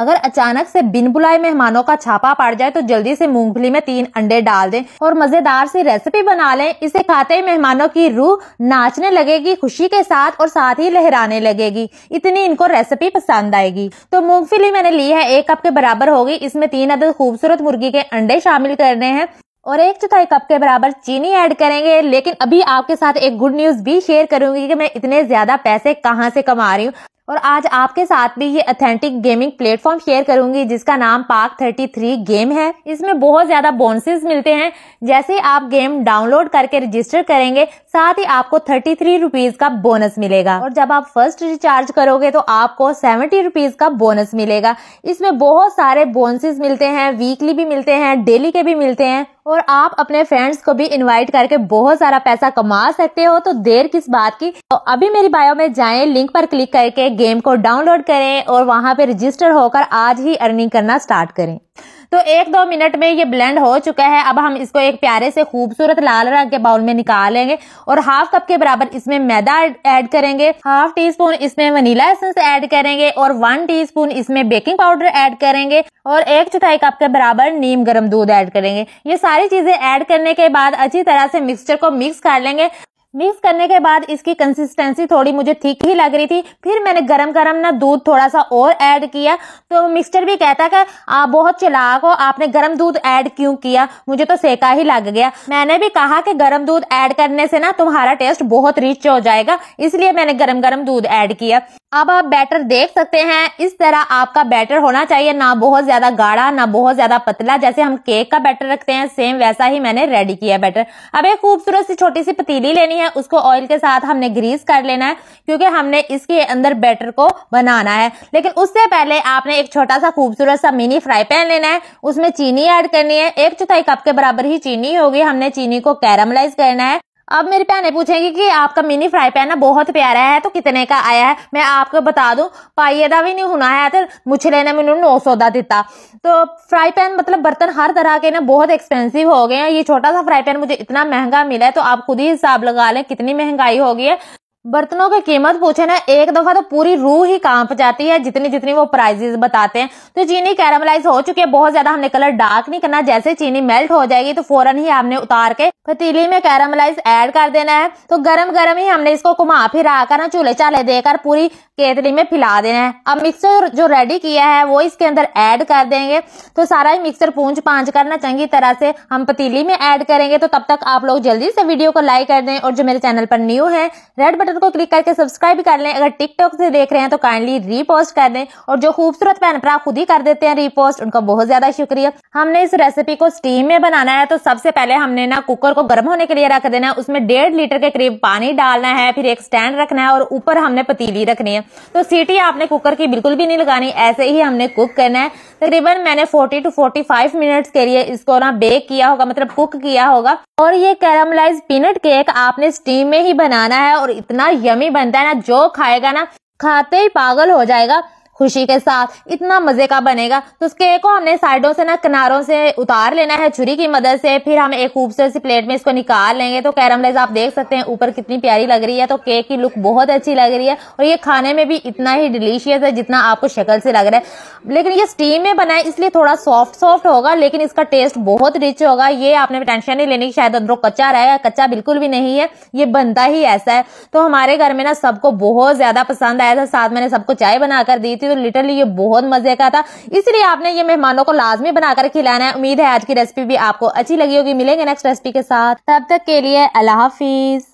अगर अचानक से बिन बुलाए मेहमानों का छापा पड़ जाए तो जल्दी से मूंगफली में तीन अंडे डाल दें और मजेदार सी रेसिपी बना लें इसे खाते ही मेहमानों की रूह नाचने लगेगी खुशी के साथ और साथ ही लहराने लगेगी इतनी इनको रेसिपी पसंद आएगी तो मूंगफली मैंने ली है एक कप के बराबर होगी इसमें तीन अदद खूबसूरत मुर्गी के अंडे शामिल करने हैं और एक चौथाई कप के बराबर चीनी ऐड करेंगे लेकिन अभी आपके साथ एक गुड न्यूज भी शेयर करूंगी कि मैं इतने ज्यादा पैसे कहाँ से कमा रही हूँ और आज आपके साथ भी ये अथेंटिक गेमिंग प्लेटफॉर्म शेयर करूंगी जिसका नाम पार्क 33 गेम है इसमें बहुत ज्यादा बोनसेस मिलते हैं जैसे आप गेम डाउनलोड करके रजिस्टर करेंगे साथ ही आपको थर्टी थ्री रुपीज का बोनस मिलेगा और जब आप फर्स्ट रिचार्ज करोगे तो आपको सेवेंटी रुपीज का बोनस मिलेगा इसमें बहुत सारे बोनसेस मिलते हैं वीकली भी मिलते हैं डेली के भी मिलते हैं और आप अपने फ्रेंड्स को भी इनवाइट करके बहुत सारा पैसा कमा सकते हो तो देर किस बात की तो अभी मेरी बायो में जाएं लिंक पर क्लिक करके गेम को डाउनलोड करें और वहां पे रजिस्टर होकर आज ही अर्निंग करना स्टार्ट करें तो एक दो मिनट में ये ब्लेंड हो चुका है अब हम इसको एक प्यारे से खूबसूरत लाल रंग के बाउल में निकालेंगे और हाफ कप के बराबर इसमें मैदा ऐड करेंगे हाफ टी स्पून इसमें वनीला एसेंस ऐड करेंगे और वन टी स्पून इसमें बेकिंग पाउडर ऐड करेंगे और एक चौथाई कप के बराबर नीम गर्म दूध ऐड करेंगे ये सारी चीजें ऐड करने के बाद अच्छी तरह से मिक्सचर को मिक्स कर लेंगे मिक्स करने के बाद इसकी कंसिस्टेंसी थोड़ी मुझे ठीक ही लग रही थी फिर मैंने गरम गरम ना दूध थोड़ा सा और ऐड किया तो मिक्सचर भी कहता कि आप बहुत चलाक हो आपने गरम दूध ऐड क्यों किया मुझे तो सेका ही लग गया मैंने भी कहा कि गरम दूध ऐड करने से ना तुम्हारा टेस्ट बहुत रिच हो जाएगा इसलिए मैंने गर्म गर्म दूध ऐड किया अब आप बैटर देख सकते हैं इस तरह आपका बैटर होना चाहिए ना बहुत ज्यादा गाढ़ा ना बहुत ज्यादा पतला जैसे हम केक का बैटर रखते हैं सेम वैसा ही मैंने रेडी किया बैटर अब एक खूबसूरत सी छोटी सी पतीली लेनी है उसको ऑयल के साथ हमने ग्रीस कर लेना है क्योंकि हमने इसके अंदर बैटर को बनाना है लेकिन उससे पहले आपने एक छोटा सा खूबसूरत सा मिनी फ्राई पैन लेना है उसमें चीनी ऐड करनी है एक चौथाई कप के बराबर ही चीनी होगी हमने चीनी को कैरमलाइज करना है अब मेरी बहनें पूछेंगी कि आपका मिनी फ्राई पैन ना बहुत प्यारा है तो कितने का आया है मैं आपको बता दूं पाइए का भी नहीं होना है तो मुछले ने मैंने नौ सौ का दिता तो फ्राई पैन मतलब बर्तन हर तरह के ना बहुत एक्सपेंसिव हो गए हैं ये छोटा सा फ्राई पैन मुझे इतना महंगा मिला है तो आप खुद ही हिसाब लगा लें कितनी महंगाई हो गई है बर्तनों की कीमत पूछे ना एक दफा तो पूरी रूह ही कांप जाती है जितनी जितनी वो प्राइजेस बताते हैं तो चीनी कैरामलाइज हो चुकी है बहुत ज्यादा हमने कलर डार्क नहीं करना जैसे चीनी मेल्ट हो जाएगी तो फौरन ही हमने उतार के पतीली में कैरामलाइज ऐड कर देना है तो गरम गरम ही हमने इसको घुमा फिर आकर ना चूल्हे चाले देकर पूरी केतली में फिला देना है अब मिक्सर जो रेडी किया है वो इसके अंदर एड कर देंगे तो सारा ही मिक्सर पूंज पांच करना चंगी तरह से हम पतीली में एड करेंगे तो तब तक आप लोग जल्दी से वीडियो को लाइक कर दें और जो मेरे चैनल पर न्यू है रेड बटन बटन को क्लिक करके सब्सक्राइब कर लें अगर टिकटॉक से देख रहे हैं तो काइंडली रीपोस्ट कर दें और जो खूबसूरत भैन पर खुद ही कर देते हैं रीपोस्ट उनका बहुत ज्यादा शुक्रिया हमने इस रेसिपी को स्टीम में बनाना है तो सबसे पहले हमने ना कुकर को गर्म होने के लिए रख देना है उसमें डेढ़ लीटर के करीब पानी डालना है फिर एक स्टैंड रखना है और ऊपर हमने पतीली रखनी है तो सीटी आपने कुकर की बिल्कुल भी नहीं लगानी ऐसे ही हमने कुक करना है तकरीबन मैंने 40 टू 45 मिनट्स के लिए इसको ना बेक किया होगा मतलब कुक किया होगा और ये कैरमलाइज पीनट केक आपने स्टीम में ही बनाना है और इतना यमी बनता है ना जो खाएगा ना खाते ही पागल हो जाएगा खुशी के साथ इतना मजे का बनेगा तो उस केक को हमने साइडों से ना किनारों से उतार लेना है छुरी की मदद से फिर हम एक खूबसूरत सी प्लेट में इसको निकाल लेंगे तो कैरमलेज आप देख सकते हैं ऊपर कितनी प्यारी लग रही है तो केक की लुक बहुत अच्छी लग रही है और ये खाने में भी इतना ही डिलीशियस है जितना आपको शक्ल से लग रहा है लेकिन ये स्टीम में बना है इसलिए थोड़ा सॉफ्ट सॉफ्ट होगा लेकिन इसका टेस्ट बहुत रिच होगा ये आपने टेंशन नहीं लेने की शायद अंदरों कच्चा है कच्चा बिल्कुल भी नहीं है ये बनता ही ऐसा है तो हमारे घर में ना सबको बहुत ज्यादा पसंद आया था साथ मैंने सबको चाय बनाकर दी थी तो लिटरली ये बहुत मजे का था इसलिए आपने ये मेहमानों को लाजमी बनाकर खिलाना है उम्मीद है आज की रेसिपी भी आपको अच्छी लगी होगी मिलेंगे नेक्स्ट रेसिपी के साथ तब तक के लिए अल्लाह हाफिज